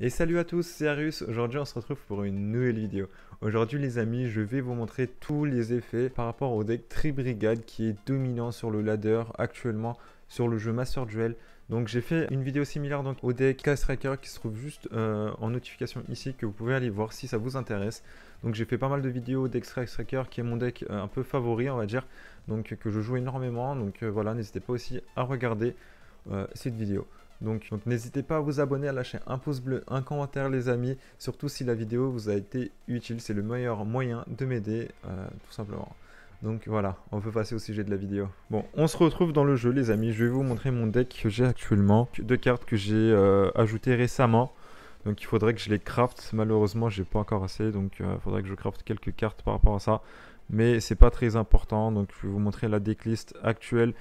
Et salut à tous, c'est Arius, aujourd'hui on se retrouve pour une nouvelle vidéo. Aujourd'hui les amis, je vais vous montrer tous les effets par rapport au deck Tri-Brigade qui est dominant sur le ladder actuellement sur le jeu Master Duel. Donc j'ai fait une vidéo similaire donc, au deck Castracker qui se trouve juste euh, en notification ici que vous pouvez aller voir si ça vous intéresse. Donc j'ai fait pas mal de vidéos au deck Castracker qui est mon deck euh, un peu favori on va dire, donc que je joue énormément. Donc euh, voilà, n'hésitez pas aussi à regarder cette vidéo. Donc, n'hésitez pas à vous abonner, à lâcher un pouce bleu, un commentaire les amis, surtout si la vidéo vous a été utile, c'est le meilleur moyen de m'aider euh, tout simplement. Donc voilà, on peut passer au sujet de la vidéo. Bon, on se retrouve dans le jeu les amis, je vais vous montrer mon deck que j'ai actuellement, deux cartes que j'ai euh, ajoutées récemment. Donc il faudrait que je les crafte. malheureusement j'ai pas encore assez, donc il euh, faudrait que je crafte quelques cartes par rapport à ça. Mais c'est pas très important, donc je vais vous montrer la decklist actuelle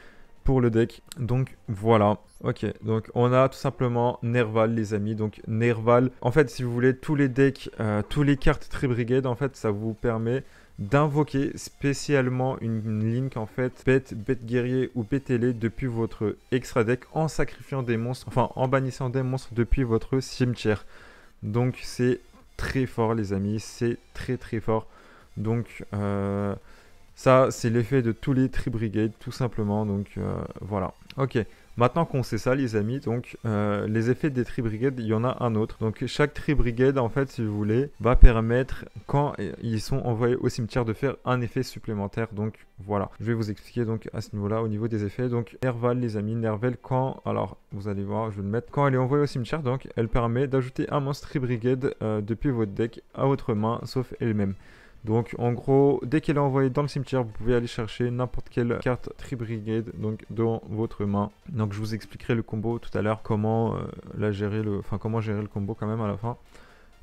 pour le deck. Donc voilà. Ok, donc on a tout simplement Nerval, les amis. Donc Nerval, en fait, si vous voulez, tous les decks, euh, tous les cartes brigade en fait, ça vous permet d'invoquer spécialement une, ligne link en fait bête, bête guerrier ou bête les depuis votre extra deck en sacrifiant des monstres, enfin en bannissant des monstres depuis votre cimetière. Donc c'est très fort les amis, c'est très très fort. Donc euh, ça, c'est l'effet de tous les tri brigades, tout simplement. Donc euh, voilà. Ok. Maintenant qu'on sait ça, les amis, donc euh, les effets des tri brigades, il y en a un autre. Donc chaque tri brigade, en fait, si vous voulez, va permettre quand ils sont envoyés au cimetière de faire un effet supplémentaire. Donc voilà, je vais vous expliquer donc à ce niveau-là au niveau des effets. Donc Nerval, les amis, Nerval quand, alors vous allez voir, je vais le mettre quand elle est envoyée au cimetière. Donc elle permet d'ajouter un monstre tri brigade euh, depuis votre deck à votre main, sauf elle-même. Donc en gros, dès qu'elle est envoyée dans le cimetière, vous pouvez aller chercher n'importe quelle carte Tri-Brigade donc dans votre main. Donc je vous expliquerai le combo tout à l'heure, comment euh, la gérer le, enfin comment gérer le combo quand même à la fin.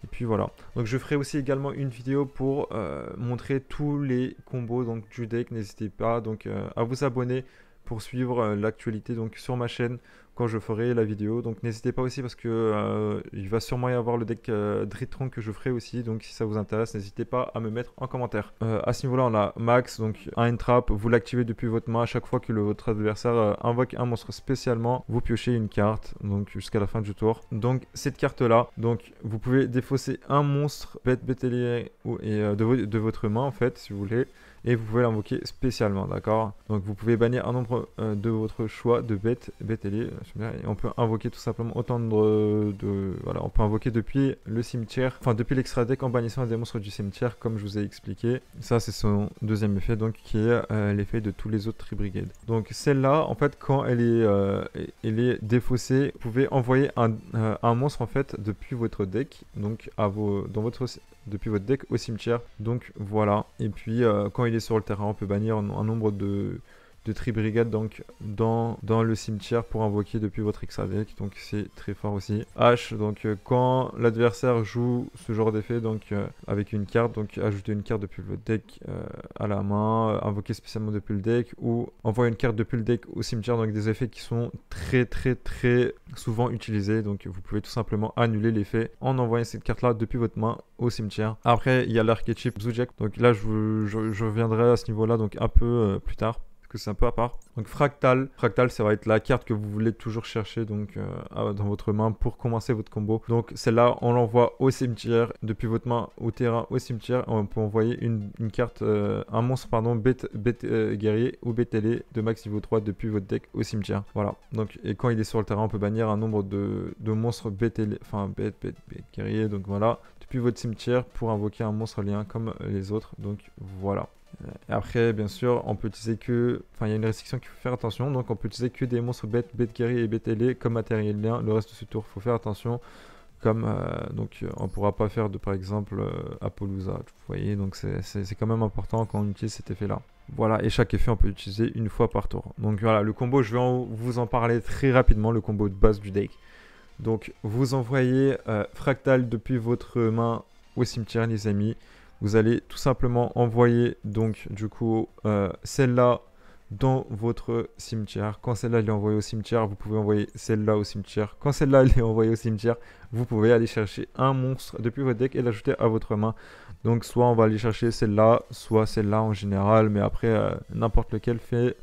Et puis voilà. Donc je ferai aussi également une vidéo pour euh, montrer tous les combos donc du deck. N'hésitez pas donc euh, à vous abonner pour suivre l'actualité donc sur ma chaîne quand je ferai la vidéo. Donc n'hésitez pas aussi parce que euh, il va sûrement y avoir le deck euh, que je ferai aussi. Donc si ça vous intéresse, n'hésitez pas à me mettre en commentaire. A euh, à ce niveau-là, on a Max, donc un entrap. Vous l'activez depuis votre main. À chaque fois que votre adversaire euh, invoque un monstre spécialement, vous piochez une carte. Donc jusqu'à la fin du tour. Donc cette carte-là, donc vous pouvez défausser un monstre bête et de, de votre main en fait, si vous voulez et vous pouvez l'invoquer spécialement, d'accord Donc vous pouvez bannir un nombre euh, de votre choix de bêtes, bêtes ailées, euh, et on peut invoquer tout simplement autant de, Voilà, on peut invoquer depuis le cimetière, enfin depuis l'extra deck en bannissant des monstres du cimetière, comme je vous ai expliqué. Ça, c'est son deuxième effet, donc qui est euh, l'effet de tous les autres tribrigades. brigades Donc celle-là, en fait, quand elle est, elle est défaussée, vous pouvez envoyer un, un, monstre, en fait, depuis votre deck, donc à vos, dans votre depuis votre deck au cimetière. Donc voilà. Et puis euh, quand il est sur le terrain, on peut bannir un nombre de de Tribrigade donc dans, dans le cimetière pour invoquer depuis votre extra-deck. Donc c'est très fort aussi. H, donc euh, quand l'adversaire joue ce genre d'effet, donc euh, avec une carte, donc ajouter une carte depuis le deck euh, à la main, invoquer spécialement depuis le deck ou envoyer une carte depuis le deck au cimetière. Donc des effets qui sont très très très souvent utilisés. Donc vous pouvez tout simplement annuler l'effet en envoyant cette carte là depuis votre main au cimetière. Après il y a l'archétype Zujek. Donc là je, je, reviendrai à ce niveau là donc un peu plus tard c'est un peu à part. Donc fractal, fractal ça va être la carte que vous voulez toujours chercher donc euh, dans votre main pour commencer votre combo. Donc celle-là on l'envoie au cimetière, depuis votre main au terrain au cimetière, on peut envoyer une, carte, euh, un monstre pardon, bête, bête euh, guerrier ou bête les de max niveau 3 depuis votre deck au cimetière. Voilà, donc et quand il est sur le terrain on peut bannir un nombre de, de monstres bête, enfin bête, bête, guerrier, donc voilà, depuis votre cimetière pour invoquer un monstre lien comme les autres, donc voilà. Euh, après, bien sûr, on peut utiliser que. Enfin, il y a une restriction qu'il faut faire attention. Donc, on peut utiliser que des monstres bêtes, bêtes guerriers et bêtes comme matériel lien. Le reste de ce tour, faut faire attention. Comme euh, donc, euh, on pourra pas faire de par exemple euh, Vous voyez, donc c'est quand même important quand on utilise cet effet-là. Voilà, et chaque effet, on peut l'utiliser une fois par tour. Donc voilà, le combo, je vais vous en parler très rapidement, le combo de base du deck. Donc, vous envoyez Fractal depuis votre main au cimetière, les amis. Vous allez tout simplement envoyer donc du coup euh, celle-là dans votre cimetière. Quand celle-là est envoyée au cimetière, vous pouvez envoyer celle-là au cimetière. Quand celle-là est envoyée au cimetière, vous pouvez aller chercher un monstre depuis votre deck et l'ajouter à votre main. Donc soit on va aller chercher celle-là, soit celle-là en général, mais après euh, n'importe lequel fait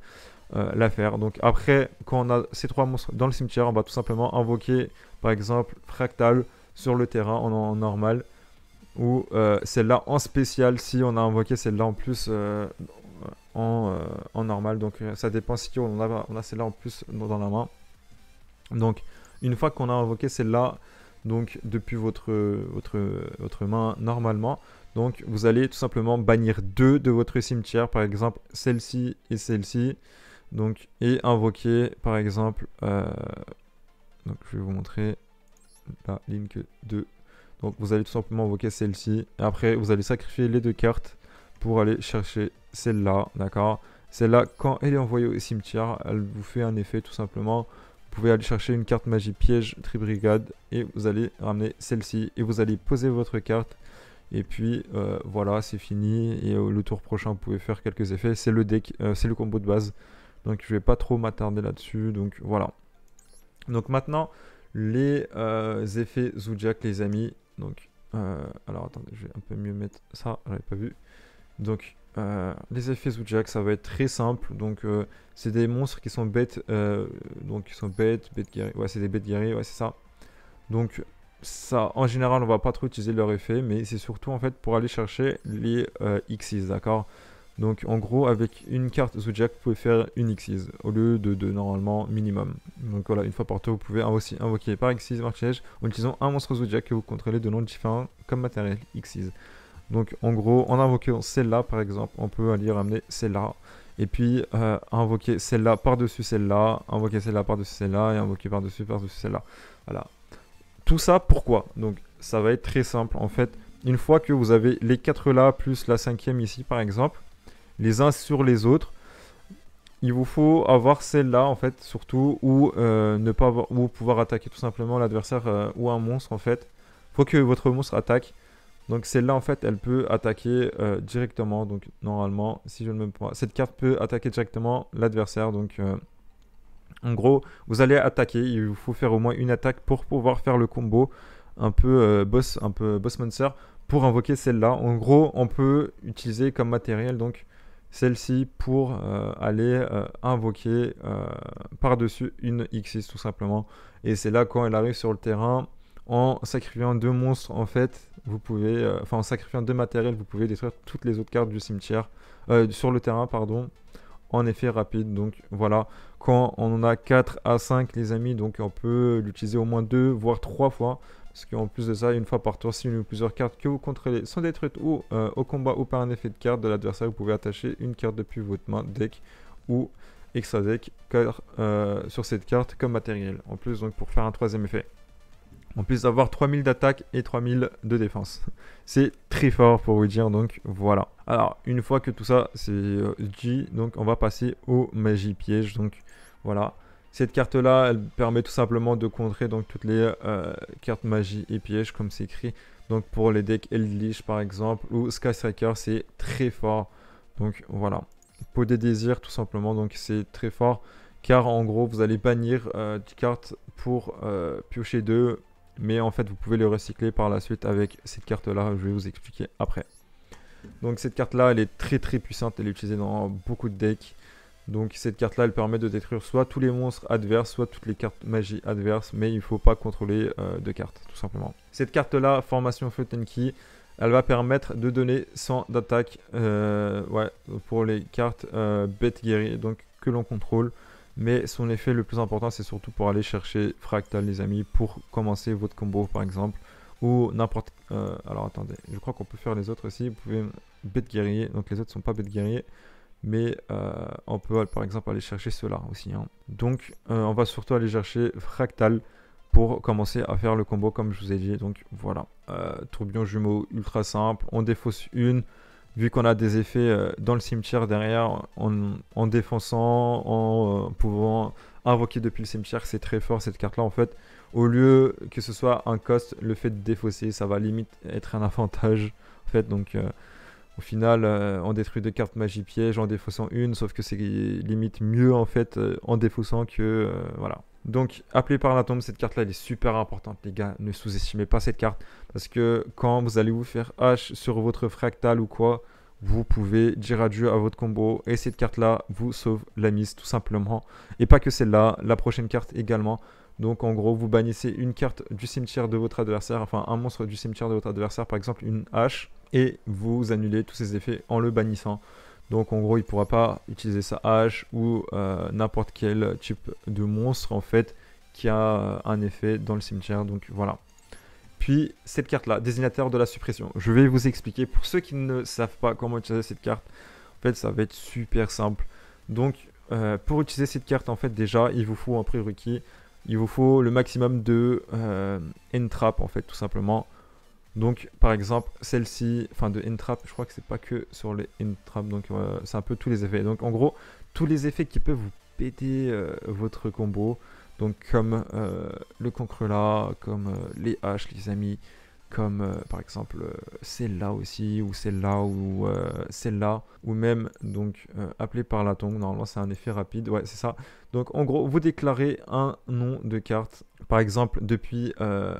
euh, l'affaire. Donc après, quand on a ces trois monstres dans le cimetière, on va tout simplement invoquer par exemple Fractal sur le terrain en normal ou euh, celle-là en spécial si on a invoqué celle-là en plus euh, euh, en, normal. Donc ça dépend si on a, on a celle-là en plus dans, la main. Donc une fois qu'on a invoqué celle-là, donc depuis votre, votre, votre main normalement, donc vous allez tout simplement bannir deux de votre cimetière, par exemple celle-ci et celle-ci. Donc et invoquer par exemple, donc je vais vous montrer la ligne 2 donc vous allez tout simplement invoquer celle-ci. Et Après, vous allez sacrifier les deux cartes pour aller chercher celle-là, d'accord Celle-là, quand elle est envoyée au cimetière, elle vous fait un effet tout simplement. Vous pouvez aller chercher une carte magie piège brigade et vous allez ramener celle-ci et vous allez poser votre carte. Et puis euh, voilà, c'est fini. Et euh, le tour prochain, vous pouvez faire quelques effets. C'est le deck, euh, c'est le combo de base. Donc je vais pas trop m'attarder là-dessus. Donc voilà. Donc maintenant, les effets Zujak les amis. Donc, euh, alors attendez, je vais un peu mieux mettre ça, j'avais pas vu. Donc, euh, les effets Zoujak ça va être très simple. Donc, euh, c'est des monstres qui sont bêtes, donc qui sont bêtes, bêtes guerriers. Ouais, c'est des bêtes guerriers, ouais, c'est ça. Donc, ça, en général, on va pas trop utiliser leur effet, mais c'est surtout en fait pour aller chercher les X's, d'accord donc en gros, avec une carte Zodiac, vous pouvez faire une Xyz au lieu de deux normalement minimum. Donc voilà, une fois par vous pouvez aussi invoquer par Xyz marchège en utilisant un monstre Zodiac que vous contrôlez de noms différents comme matériel Xyz. Donc en gros, en invoquant celle-là par exemple, on peut aller ramener celle-là. Et puis euh, invoquer celle-là par-dessus celle-là, invoquer celle-là par-dessus celle-là et invoquer par-dessus par-dessus celle-là. Voilà. Tout ça pourquoi Donc ça va être très simple en fait. Une fois que vous avez les quatre là plus la cinquième ici par exemple, les uns sur les autres. Il vous faut avoir celle-là en fait surtout ou euh, ne pas avoir, pouvoir attaquer tout simplement l'adversaire euh, ou un monstre en fait. Faut que votre monstre attaque. Donc celle-là en fait elle peut attaquer euh, directement. Donc normalement si je ne me pas cette carte peut attaquer directement l'adversaire. Donc en gros vous allez attaquer. Il vous faut faire au moins une attaque pour pouvoir faire le combo un peu boss un peu boss monster pour invoquer celle-là. En gros on peut utiliser comme matériel donc celle-ci pour euh, aller euh, invoquer euh, par-dessus une X6 tout simplement. Et c'est là quand elle arrive sur le terrain, en sacrifiant deux monstres en fait, vous pouvez, enfin en sacrifiant deux matériels, vous pouvez détruire toutes les autres cartes du cimetière, sur le terrain pardon, en effet rapide. Donc voilà, quand on en a 4 à 5 les amis, donc on peut l'utiliser au moins deux voire trois fois. Parce qu'en plus de ça, une fois par tour, si une ou plusieurs cartes que vous contrôlez sont détruites ou euh, au combat ou par un effet de carte de l'adversaire, vous pouvez attacher une carte depuis votre main, deck ou extra deck euh, sur cette carte comme matériel. En plus, donc pour faire un troisième effet. En plus d'avoir 3000 d'attaque et 3000 de défense. C'est très fort pour vous dire, donc voilà. Alors, une fois que tout ça c'est euh, dit, donc on va passer au magie piège. Donc voilà. Cette carte-là, elle permet tout simplement de contrer donc toutes les euh, cartes magie et pièges comme c'est écrit. Donc pour les decks Eldritch par exemple ou Sky Striker, c'est très fort. Donc voilà. peau des désirs tout simplement, donc c'est très fort. Car en gros, vous allez bannir euh, des cartes pour euh, piocher deux. Mais en fait, vous pouvez les recycler par la suite avec cette carte-là. Je vais vous expliquer après. Donc cette carte-là, elle est très très puissante. Elle est utilisée dans beaucoup de decks. Donc cette carte-là, elle permet de détruire soit tous les monstres adverses, soit toutes les cartes magie adverses, mais il ne faut pas contrôler euh, de cartes, tout simplement. Cette carte-là, formation Tenki, elle va permettre de donner 100 d'attaque euh, pour les cartes Bête euh, bêtes donc que l'on contrôle. Mais son effet le plus important, c'est surtout pour aller chercher Fractal, les amis, pour commencer votre combo, par exemple. Ou n'importe... alors attendez, je crois qu'on peut faire les autres aussi. Vous pouvez bête guerrier, donc les autres ne sont pas bêtes guerriers mais euh, on peut par exemple aller chercher cela aussi. Hein. Donc euh, on va surtout aller chercher fractal pour commencer à faire le combo comme je vous ai dit. Donc voilà, euh, tourbillon jumeau ultra simple, on défausse une. Vu qu'on a des effets euh, dans le cimetière derrière, en, en défonçant, en pouvant invoquer depuis le cimetière, c'est très fort cette carte-là en fait. Au lieu que ce soit un cost, le fait de défausser, ça va limite être un avantage en fait. Donc au final, on euh, détruit deux cartes magie piège en défaussant une, sauf que c'est limite mieux en fait euh, en défaussant que. Euh, voilà. Donc, appelé par la tombe, cette carte-là, elle est super importante, les gars. Ne sous-estimez pas cette carte. Parce que quand vous allez vous faire H sur votre fractal ou quoi, vous pouvez dire adieu à votre combo. Et cette carte-là vous sauve la mise, tout simplement. Et pas que celle-là, la prochaine carte également. Donc en gros, vous bannissez une carte du cimetière de votre adversaire, enfin un monstre du cimetière de votre adversaire, par exemple une hache et vous annulez tous ces effets en le bannissant. Donc en gros, il pourra pas utiliser sa hache ou euh, n'importe quel type de monstre en fait qui a euh, un effet dans le cimetière. Donc voilà. Puis cette carte-là, désignateur de la suppression. Je vais vous expliquer pour ceux qui ne savent pas comment utiliser cette carte. En fait, ça va être super simple. Donc euh, pour utiliser cette carte, en fait, déjà, il vous faut un prérequis. Il vous faut le maximum de euh, en fait, tout simplement. Donc, par exemple, celle-ci, enfin de Entrap, je crois que c'est pas que sur les Entrap, donc euh, c'est un peu tous les effets. Donc, en gros, tous les effets qui peuvent vous péter euh, votre combo, donc comme euh, le le là, comme les haches, les amis, comme par exemple celle-là aussi, ou celle-là, ou celle-là, ou même, donc, appelé par la tongue, normalement c'est un effet rapide, ouais, c'est ça. Donc, en gros, vous déclarez un nom de carte, par exemple, depuis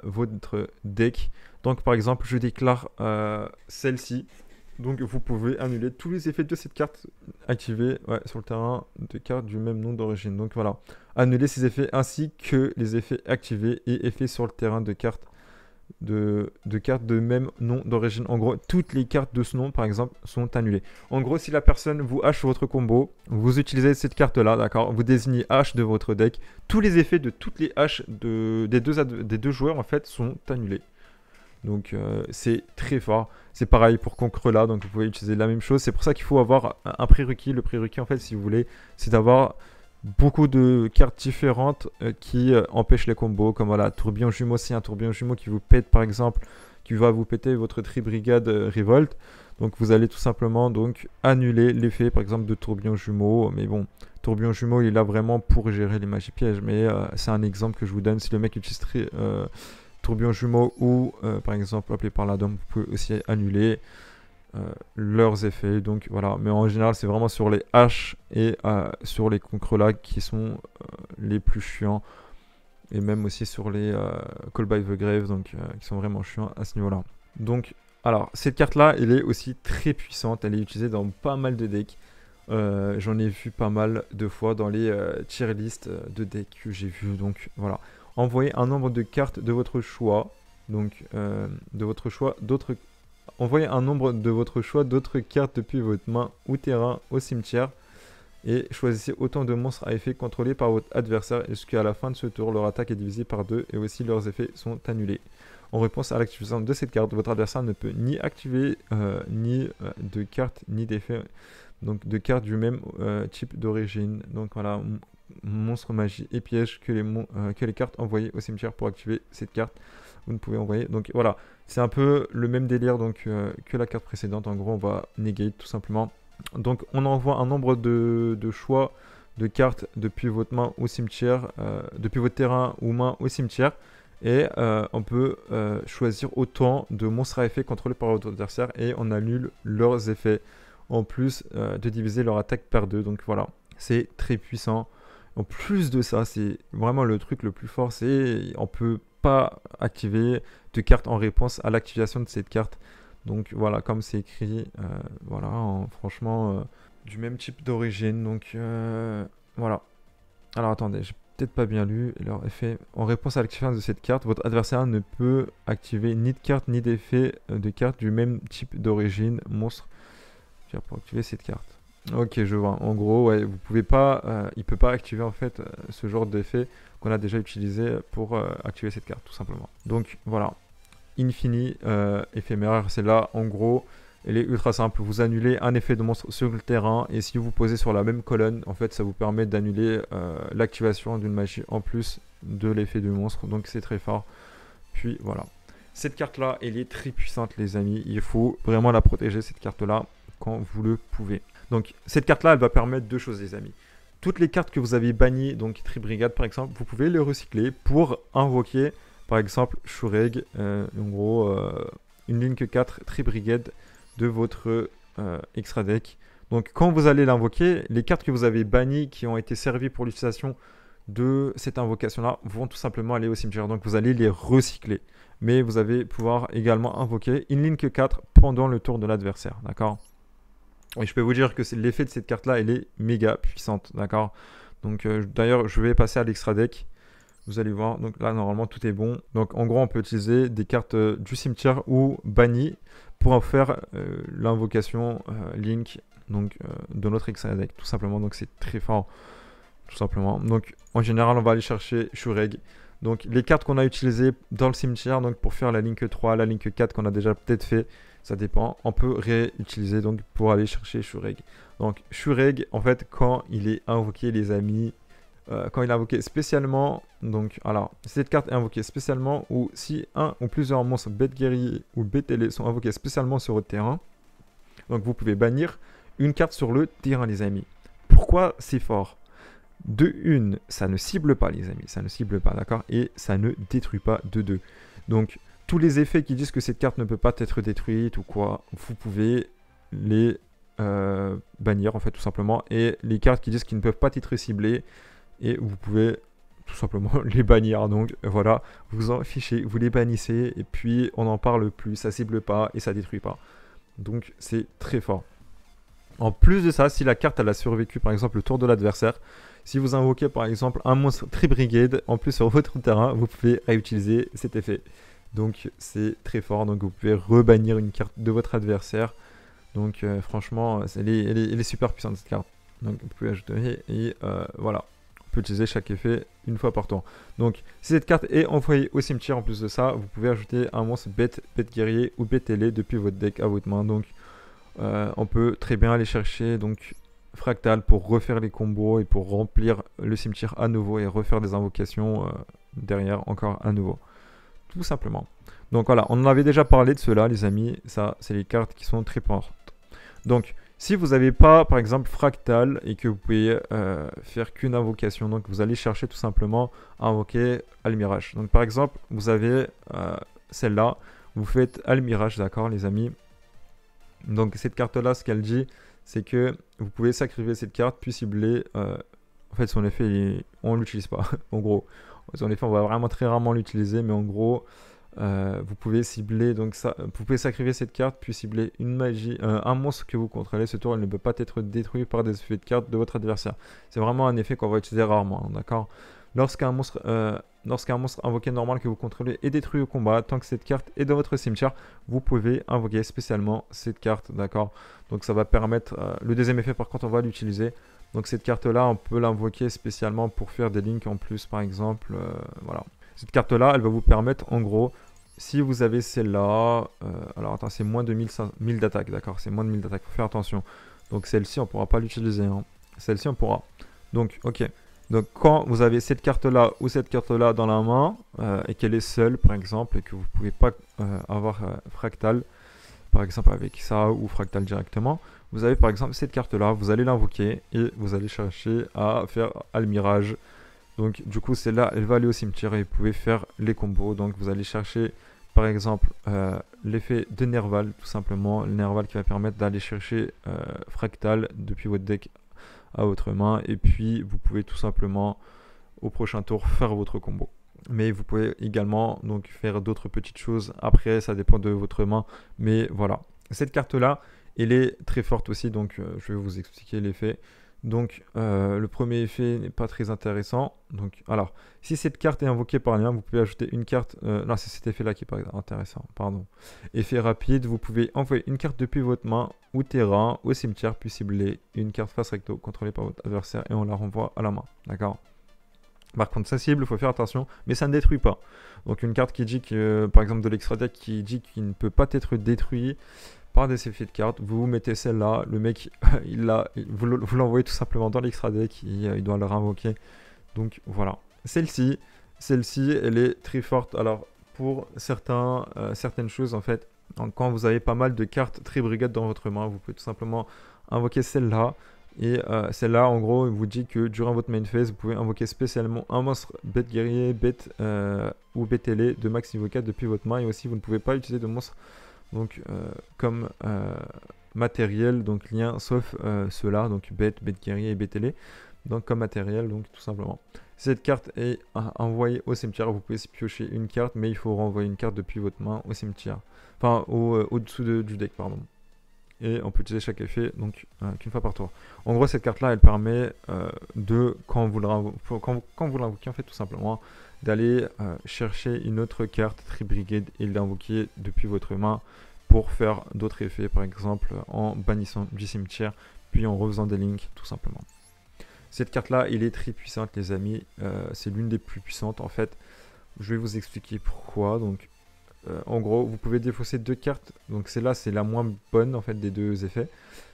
votre deck. Donc par exemple, je déclare euh, celle-ci. Donc vous pouvez annuler tous les effets de cette carte activée sur le terrain de cartes du même nom d'origine. Donc voilà, annuler ces effets ainsi que les effets activés et effets sur le terrain de cartes de, cartes de même nom d'origine. En gros, toutes les cartes de ce nom, par exemple, sont annulées. En gros, si la personne vous hache votre combo, vous utilisez cette carte-là, d'accord Vous désignez hache de votre deck. Tous les effets de toutes les haches de, des deux joueurs, en fait, sont annulés. Donc euh, c'est très fort. C'est pareil pour Concrela. là, donc vous pouvez utiliser la même chose. C'est pour ça qu'il faut avoir un prérequis. Le prérequis en fait, si vous voulez, c'est d'avoir beaucoup de cartes différentes euh, qui euh, empêchent les combos. Comme voilà, tourbillon jumeau, c'est un tourbillon jumeau qui vous pète par exemple, qui va vous péter votre tri-brigade révolte. Donc vous allez tout simplement donc annuler l'effet par exemple de tourbillon jumeau. Mais bon, tourbillon jumeau il est là vraiment pour gérer les magies pièges. Mais c'est un exemple que je vous donne. Si le mec utilise tourbillon jumeau ou euh, par exemple appelé par la dame, vous pouvez aussi annuler euh, leurs effets. Donc voilà, mais en général c'est vraiment sur les haches et euh, sur les contre qui sont les plus chiants. Et même aussi sur les Call by the Grave, donc qui sont vraiment chiants à ce niveau-là. Donc alors cette carte là, elle est aussi très puissante, elle est utilisée dans pas mal de decks. j'en ai vu pas mal de fois dans les tier list de decks que j'ai vu. Donc voilà. Envoyez un nombre de cartes de votre choix. Donc, euh, de votre choix d'autres... Envoyez un nombre de votre choix d'autres cartes depuis votre main ou terrain au cimetière. Et choisissez autant de monstres à effet contrôlés par votre adversaire jusqu'à la fin de ce tour. Leur attaque est divisée par deux et aussi leurs effets sont annulés. En réponse à l'activation de cette carte, votre adversaire ne peut ni activer euh, ni euh, de cartes ni d'effets, donc de cartes du même type d'origine. Donc voilà, monstres magie et pièges que les, euh, que les cartes envoyées au cimetière pour activer cette carte. Vous ne pouvez envoyer. Donc voilà, c'est un peu le même délire donc, euh, que la carte précédente. En gros, on va negate tout simplement. Donc on envoie un nombre de, choix de cartes depuis votre main au cimetière, euh, depuis votre terrain ou main au cimetière. Et on peut choisir autant de monstres à effet contrôlés par votre adversaire et on annule leurs effets en plus de diviser leur attaque par deux. Donc voilà, c'est très puissant. En plus de ça, c'est vraiment le truc le plus fort, c'est on peut pas activer de carte en réponse à l'activation de cette carte. Donc voilà, comme c'est écrit, euh, voilà, franchement, euh, du même type d'origine. Donc euh, voilà. Alors attendez, j'ai peut-être pas bien lu. Leur effet. En réponse à l'activation de cette carte, votre adversaire ne peut activer ni de carte ni d'effet de carte du même type d'origine monstre pour activer cette carte. Ok, je vois. En gros, ouais, vous pouvez pas, euh, il peut pas activer en fait euh, ce genre d'effet qu'on a déjà utilisé pour euh, activer cette carte, tout simplement. Donc voilà, Infini éphémère, c'est là en gros. Elle est ultra simple. Vous annulez un effet de monstre sur le terrain et si vous posez sur la même colonne, en fait, ça vous permet d'annuler l'activation d'une magie en plus de l'effet de monstre. Donc c'est très fort. Puis voilà. Cette carte-là, elle est très puissante, les amis. Il faut vraiment la protéger, cette carte-là, quand vous le pouvez. Donc cette carte-là, elle va permettre deux choses, les amis. Toutes les cartes que vous avez bannies, donc Tribrigade par exemple, vous pouvez les recycler pour invoquer, par exemple, Shureg, euh, en gros, euh, une une Link 4 Tribrigade de votre euh, extra deck. Donc quand vous allez l'invoquer, les cartes que vous avez bannies qui ont été servies pour l'utilisation de cette invocation-là vont tout simplement aller au cimetière. Donc vous allez les recycler. Mais vous allez pouvoir également invoquer une ligne 4 pendant le tour de l'adversaire. D'accord et je peux vous dire que l'effet de cette carte-là, elle est méga puissante, d'accord Donc euh, d'ailleurs, je vais passer à l'extra deck. Vous allez voir, donc là, normalement, tout est bon. Donc en gros, on peut utiliser des cartes euh, du cimetière ou banni pour en faire euh, l'invocation Link donc, de notre extra deck, tout simplement. Donc c'est très fort, tout simplement. Donc en général, on va aller chercher Shureg. Donc les cartes qu'on a utilisées dans le cimetière, donc pour faire la Link 3, la Link 4 qu'on a déjà peut-être fait, ça dépend. On peut réutiliser donc pour aller chercher Shureg. Donc Shureg, en fait, quand il est invoqué, les amis, euh, quand il est invoqué spécialement, donc alors, cette carte est invoquée spécialement, ou si un ou plusieurs monstres bête guerriers ou bête sont invoqués spécialement sur votre terrain, donc vous pouvez bannir une carte sur le terrain, les amis. Pourquoi c'est fort de une, ça ne cible pas, les amis, ça ne cible pas, d'accord Et ça ne détruit pas de deux. Donc, tous les effets qui disent que cette carte ne peut pas être détruite ou quoi, vous pouvez les euh, bannir en fait tout simplement. Et les cartes qui disent qu'ils ne peuvent pas être ciblées, et vous pouvez tout simplement les bannir. Donc voilà, vous en fichez, vous les bannissez, et puis on n'en parle plus, ça cible pas et ça détruit pas. Donc c'est très fort. En plus de ça, si la carte a survécu par exemple le tour de l'adversaire, si vous invoquez par exemple un monstre tri-brigade, en plus sur votre terrain, vous pouvez réutiliser cet effet. Donc c'est très fort. Donc vous pouvez rebannir une carte de votre adversaire. Donc euh, franchement, elle est, super puissante cette carte. Donc vous pouvez ajouter et euh, voilà. On peut utiliser chaque effet une fois par tour. Donc si cette carte est envoyée au cimetière en plus de ça, vous pouvez ajouter un monstre bête, bête guerrier ou bête ailé depuis votre deck à votre main. Donc euh, on peut très bien aller chercher donc fractal pour refaire les combos et pour remplir le cimetière à nouveau et refaire des invocations derrière encore à nouveau tout simplement. Donc voilà, on en avait déjà parlé de cela, les amis. Ça, c'est les cartes qui sont très portes. Donc, si vous n'avez pas, par exemple, fractal et que vous pouvez euh, faire qu'une invocation, donc vous allez chercher tout simplement à invoquer Almirage. Donc, par exemple, vous avez euh, celle-là. Vous faites Almirage, d'accord, les amis. Donc, cette carte-là, ce qu'elle dit, c'est que vous pouvez sacrifier cette carte puis cibler. Euh, en fait, son effet, on l'utilise pas, en gros. En effet, on va vraiment très rarement l'utiliser, mais en gros, euh, vous pouvez cibler donc ça, vous pouvez sacrifier cette carte puis cibler une magie, euh, un monstre que vous contrôlez. Ce tour, il ne peut pas être détruit par des effets de carte de votre adversaire. C'est vraiment un effet qu'on va utiliser rarement, hein, d'accord Lorsqu'un monstre, euh, lorsqu'un monstre invoqué normal que vous contrôlez est détruit au combat, tant que cette carte est dans votre cimetière, vous pouvez invoquer spécialement cette carte, d'accord Donc ça va permettre. le deuxième effet, par contre, on va l'utiliser donc cette carte-là, on peut l'invoquer spécialement pour faire des links en plus, par exemple. Euh, voilà. Cette carte-là, elle va vous permettre, en gros, si vous avez celle-là... Euh, alors, attends, c'est moins de 1000, d'attaque, d'accord C'est moins de 1000 d'attaque, faut faire attention. Donc celle-ci, on ne pourra pas l'utiliser. Hein. Celle-ci, on pourra. Donc, ok. Donc quand vous avez cette carte-là ou cette carte-là dans la main, euh, et qu'elle est seule, par exemple, et que vous ne pouvez pas avoir fractal, par exemple avec ça ou fractal directement, vous avez par exemple cette carte-là, vous allez l'invoquer et vous allez chercher à faire Almirage. Donc du coup, celle-là, elle va aller au cimetière et vous pouvez faire les combos. Donc vous allez chercher par exemple euh, l'effet de Nerval, tout simplement. Le Nerval qui va permettre d'aller chercher euh, Fractal depuis votre deck à votre main. Et puis vous pouvez tout simplement au prochain tour faire votre combo. Mais vous pouvez également donc faire d'autres petites choses après, ça dépend de votre main. Mais voilà, cette carte là, elle est très forte aussi, donc euh, je vais vous expliquer l'effet. Donc euh, le premier effet n'est pas très intéressant. Donc alors, si cette carte est invoquée par lien, vous pouvez ajouter une carte. Euh, non, c'est cet effet-là qui est pas intéressant. Pardon. Effet rapide, vous pouvez envoyer une carte depuis votre main ou terrain au cimetière, puis cibler une carte face recto contrôlée par votre adversaire et on la renvoie à la main. D'accord. Par contre, ça cible, il faut faire attention, mais ça ne détruit pas. Donc une carte qui dit que, par exemple, de l'extra deck qui dit qu'il ne peut pas être détruit, par des de cartes, vous mettez celle-là, le mec, il l'a, vous l'envoyez tout simplement dans l'extra deck, euh, il, doit le réinvoquer. Donc voilà. Celle-ci, celle-ci, elle est très forte. Alors, pour certains, euh, certaines choses, en fait, quand vous avez pas mal de cartes très brigades dans votre main, vous pouvez tout simplement invoquer celle-là. Et euh, celle-là, en gros, il vous dit que durant votre main phase, vous pouvez invoquer spécialement un monstre, bête guerrier, bête ou bête ailée de max niveau 4 depuis votre main. Et aussi, vous ne pouvez pas utiliser de monstre donc euh, comme euh, matériel, donc lien, sauf euh, ceux-là, donc bête, bête guerrier et bête télé, donc comme matériel, donc tout simplement. cette carte est envoyée au cimetière, vous pouvez piocher une carte, mais il faut renvoyer une carte depuis votre main au cimetière, enfin au, au dessous du deck, pardon et on peut utiliser chaque effet donc euh, qu'une fois par tour. En gros, cette carte-là, elle permet euh, de, quand vous l'invoquez, quand, vous en fait, tout simplement, d'aller euh, chercher une autre carte, tri brigade et l'invoquer depuis votre main pour faire d'autres effets, par exemple en bannissant du cimetière, puis en refaisant des links, tout simplement. Cette carte-là, elle est très puissante, les amis. c'est l'une des plus puissantes, en fait. Je vais vous expliquer pourquoi. Donc, euh, en gros, vous pouvez défausser deux cartes. Donc c'est là c'est la moins bonne en fait des deux effets.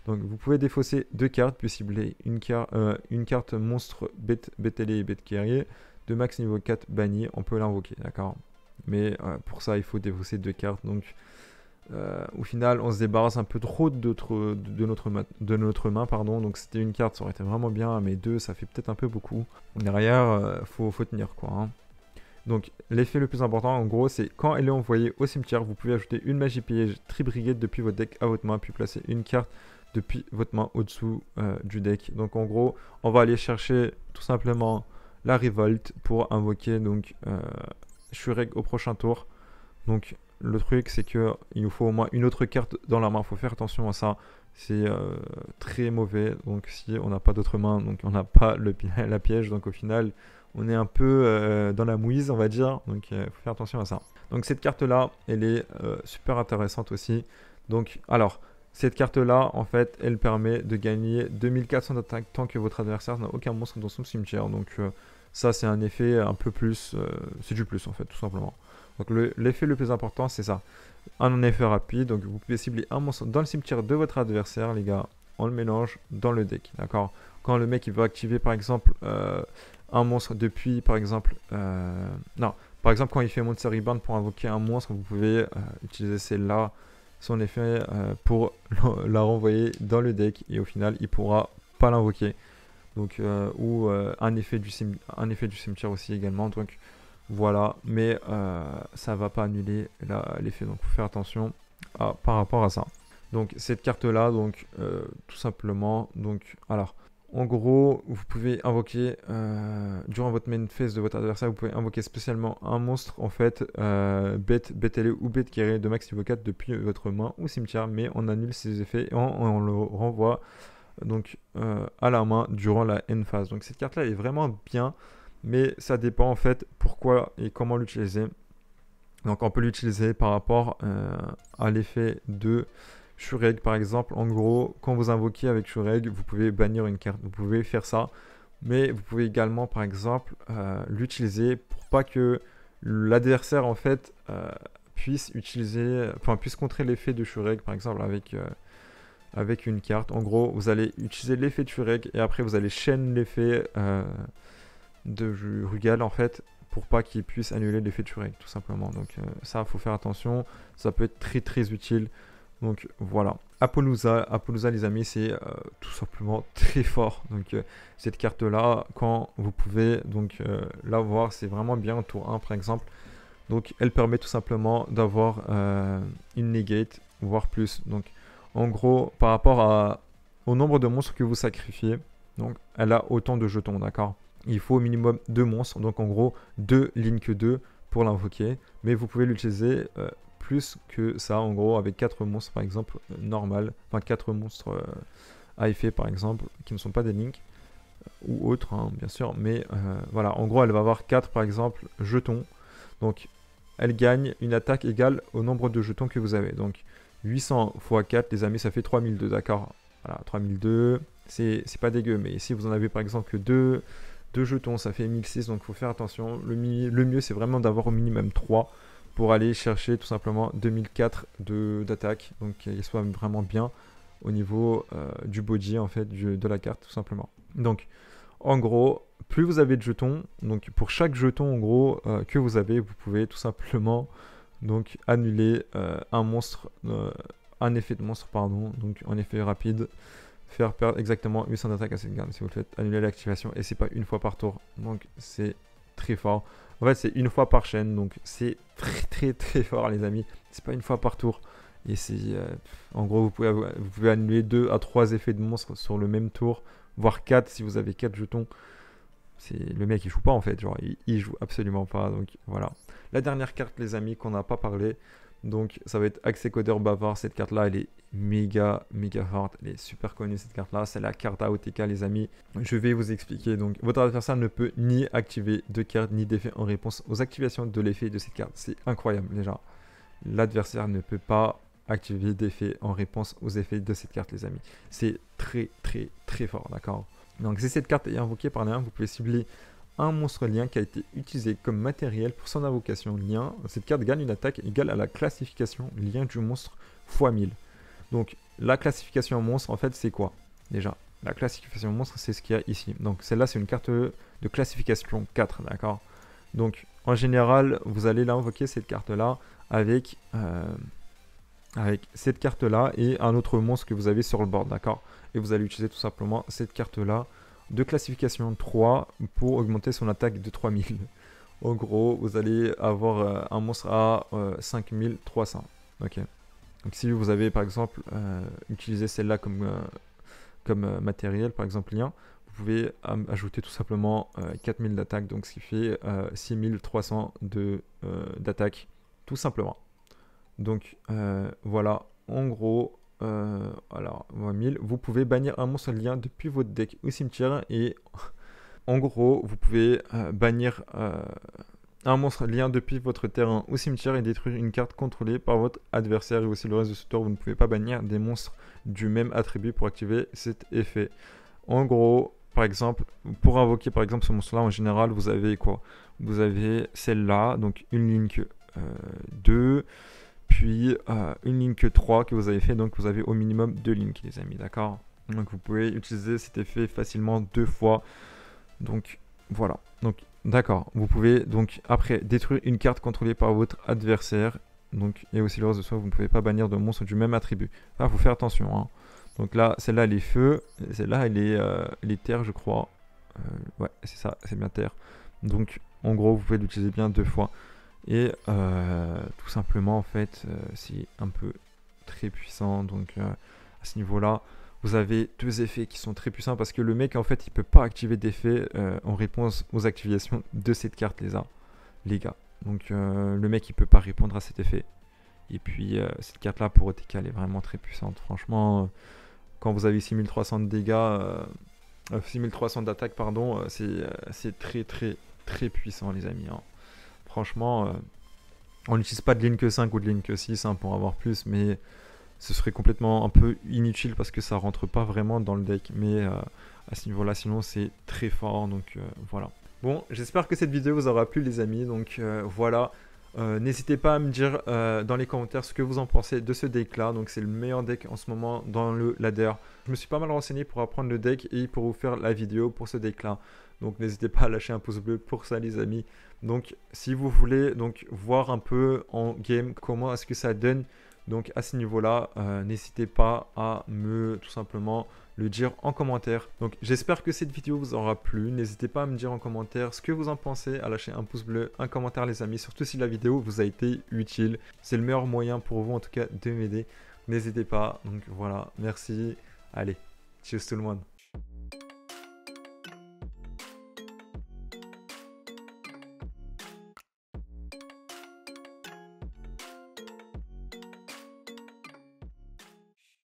Donc vous pouvez défausser deux cartes, puis cibler une, euh, une carte monstre bête, bête et bête guerrier de max niveau 4 banni. On peut l'invoquer, d'accord Mais euh, pour ça, il faut défausser deux cartes. Donc au final, on se débarrasse un peu trop de, notre, de notre, main. pardon. Donc c'était une carte, ça aurait été vraiment bien, mais deux, ça fait peut-être un peu beaucoup. Derrière, faut, faut tenir quoi. Hein. Donc l'effet le plus important en gros c'est quand elle est envoyée au cimetière, vous pouvez ajouter une magie piège tribriguée depuis votre deck à votre main, puis placer une carte depuis votre main au-dessous euh, du deck. Donc en gros, on va aller chercher tout simplement la révolte pour invoquer donc euh, au prochain tour. Donc le truc c'est que il nous faut au moins une autre carte dans la main, faut faire attention à ça. C'est euh, très mauvais, donc si on n'a pas d'autre main, donc on n'a pas la piège, donc au final on est un peu euh, dans la mouise, on va dire. Donc, il euh, faut faire attention à ça. Donc, cette carte-là, elle est euh, super intéressante aussi. Donc, alors, cette carte-là, en fait, elle permet de gagner 2400 d'attaque tant que votre adversaire n'a aucun monstre dans son cimetière. Donc, ça, c'est un effet un peu plus. c'est du plus, en fait, tout simplement. Donc l'effet le, plus important, c'est ça. Un effet rapide, donc vous pouvez cibler un monstre dans le cimetière de votre adversaire, les gars. On le mélange dans le deck, d'accord Quand le mec il veut activer par exemple un monstre depuis, par exemple. Euh, non, par exemple, quand il fait Monster Rebound pour invoquer un monstre, vous pouvez euh, utiliser celle-là, son effet, euh, pour la renvoyer dans le deck et au final, il pourra pas l'invoquer. Donc, ou un, effet du un effet du cimetière aussi également. Donc, voilà, mais ça va pas annuler l'effet. Donc, faut faire attention à, par rapport à ça. Donc, cette carte-là, donc, tout simplement, donc, alors. En gros, vous pouvez invoquer, euh, durant votre main phase de votre adversaire, vous pouvez invoquer spécialement un monstre, en fait, euh, bête, bête allée ou bête carré de max niveau 4 depuis votre main ou cimetière, mais on annule ses effets et on, le renvoie donc euh, à la main durant la end phase. Donc cette carte-là est vraiment bien, mais ça dépend en fait pourquoi et comment l'utiliser. Donc on peut l'utiliser par rapport à l'effet de... Shureg par exemple, en gros, quand vous invoquez avec Shureg, vous pouvez bannir une carte, vous pouvez faire ça, mais vous pouvez également par exemple euh, l'utiliser pour pas que l'adversaire en fait euh, puisse utiliser, enfin puisse contrer l'effet de Shureg par exemple avec, euh, avec une carte. En gros, vous allez utiliser l'effet de Shureg et après vous allez chaîner l'effet de Rugal en fait pour pas qu'il puisse annuler l'effet de Shureg tout simplement. Donc ça, faut faire attention, ça peut être très très utile. Donc voilà. Apolusa, Appaloosa les amis, c'est euh, tout simplement très fort. Donc euh, cette carte là, quand vous pouvez donc euh, la voir, c'est vraiment bien en tour 1 par exemple. Donc elle permet tout simplement d'avoir une negate, voire plus. Donc en gros, par rapport au nombre de monstres que vous sacrifiez, donc elle a autant de jetons, d'accord Il faut au minimum deux monstres, donc en gros deux lignes que 2 pour l'invoquer. Mais vous pouvez l'utiliser plus que ça, en gros, avec 4 monstres par exemple, normal, enfin 4 monstres euh, à effet par exemple, qui ne sont pas des links, euh, ou autres hein, bien sûr, mais euh, voilà, en gros elle va avoir 4 par exemple jetons, donc elle gagne une attaque égale au nombre de jetons que vous avez, donc 800 x 4 les amis ça fait 3002, d'accord, voilà, 3002, c'est pas dégueu, mais si vous en avez par exemple que 2, jetons, ça fait 1006, donc faut faire attention. Le, le mieux, c'est vraiment d'avoir au minimum 3 pour aller chercher tout simplement 2004 d'attaque. Donc il soit vraiment bien au niveau euh, du body en fait de la carte tout simplement. Donc en gros, plus vous avez de jetons, donc pour chaque jeton en gros euh, que vous avez, vous pouvez tout simplement donc annuler euh, un monstre, un effet de monstre pardon, donc en effet rapide, faire perdre exactement 800 d'attaque à cette gamme. si vous le faites, annuler l'activation et c'est pas une fois par tour, donc c'est très fort. En fait, c'est une fois par chaîne, donc c'est très très très fort, les amis. C'est pas une fois par tour. Et c'est, euh, en gros, vous pouvez, annuler 2 à 3 effets de monstre sur le même tour, voire 4 si vous avez 4 jetons. C'est le mec, il joue pas en fait, genre il, joue absolument pas. Donc voilà. La dernière carte, les amis, qu'on n'a pas parlé, donc ça va être accès codeur bavard. Cette carte-là, elle est méga, méga forte. Elle est super connue cette carte-là. C'est la carte Aoteka, les amis. Je vais vous expliquer. Donc votre adversaire ne peut ni activer de carte ni d'effet en réponse aux activations de l'effet de cette carte. C'est incroyable déjà. L'adversaire ne peut pas activer d'effet en réponse aux effets de cette carte, les amis. C'est très, très, très fort, d'accord donc si cette carte est invoquée par l'un, vous pouvez cibler un monstre lien qui a été utilisé comme matériel pour son invocation lien. Cette carte gagne une attaque égale à la classification lien du monstre x 1000. Donc la classification monstre en fait c'est quoi déjà La classification monstre c'est ce qu'il y a ici. Donc celle-là c'est une carte de classification 4, d'accord Donc en général vous allez l'invoquer cette carte-là avec, euh, avec cette carte-là et un autre monstre que vous avez sur le board, d'accord Et vous allez utiliser tout simplement cette carte-là de classification 3 pour augmenter son attaque de 3000. En gros, vous allez avoir euh, un monstre à 5300. Euh, ok. Donc si vous avez par exemple euh, utilisé celle-là comme, comme matériel, par exemple lien, vous pouvez ajouter tout simplement 4000 d'attaque, donc ce qui fait 6300 d'attaque, tout simplement. Donc voilà, en gros, euh, alors, 1000, vous pouvez bannir un monstre lien depuis votre deck ou cimetière. Et en gros, vous pouvez euh, bannir euh, un monstre lien depuis votre terrain ou cimetière et détruire une carte contrôlée par votre adversaire. Et aussi le reste de ce tour, vous ne pouvez pas bannir des monstres du même attribut pour activer cet effet. En gros, par exemple, pour invoquer par exemple ce monstre-là, en général, vous avez quoi Vous avez celle-là, donc une ligne 2 puis euh, une ligne que 3 que vous avez fait, donc vous avez au minimum deux lignes les amis, d'accord Donc vous pouvez utiliser cet effet facilement deux fois, donc voilà. Donc d'accord, vous pouvez donc après détruire une carte contrôlée par votre adversaire, donc et aussi le reste de soi, vous ne pouvez pas bannir de monstres du même attribut. Là, faut faire attention, hein. Donc là, celle-là, elle est feu, celle-là, elle est, euh, les terres terre, je crois. Euh, ouais, c'est ça, c'est bien terre. Donc en gros, vous pouvez l'utiliser bien deux fois. Et euh, tout simplement, en fait, euh, c'est un peu très puissant. Donc euh, à ce niveau-là, vous avez deux effets qui sont très puissants parce que le mec en fait il peut pas activer d'effet en réponse aux activations de cette carte les, les gars. Donc le mec il peut pas répondre à cet effet. Et puis cette carte là pour OTK elle est vraiment très puissante. Franchement quand vous avez 6300 dégâts, 6300 d'attaque pardon, c'est très très très puissant les amis. Hein franchement, euh, on n'utilise pas de ligne que 5 ou de ligne que 6 hein, pour avoir plus, mais ce serait complètement un peu inutile parce que ça rentre pas vraiment dans le deck. Mais euh, à ce niveau-là, sinon c'est très fort. Donc euh, voilà. Bon, j'espère que cette vidéo vous aura plu, les amis. Donc voilà. N'hésitez pas à me dire dans les commentaires ce que vous en pensez de ce deck là. Donc c'est le meilleur deck en ce moment dans le ladder. Je me suis pas mal renseigné pour apprendre le deck et pour vous faire la vidéo pour ce deck là. Donc n'hésitez pas à lâcher un pouce bleu pour ça les amis. Donc si vous voulez donc voir un peu en game comment est-ce que ça donne donc à ce niveau-là, euh, n'hésitez pas à me tout simplement le dire en commentaire. Donc j'espère que cette vidéo vous aura plu. N'hésitez pas à me dire en commentaire ce que vous en pensez, à lâcher un pouce bleu, un commentaire les amis, surtout si la vidéo vous a été utile. C'est le meilleur moyen pour vous en tout cas de m'aider. N'hésitez pas. Donc voilà, merci. Allez, cheers tout le monde.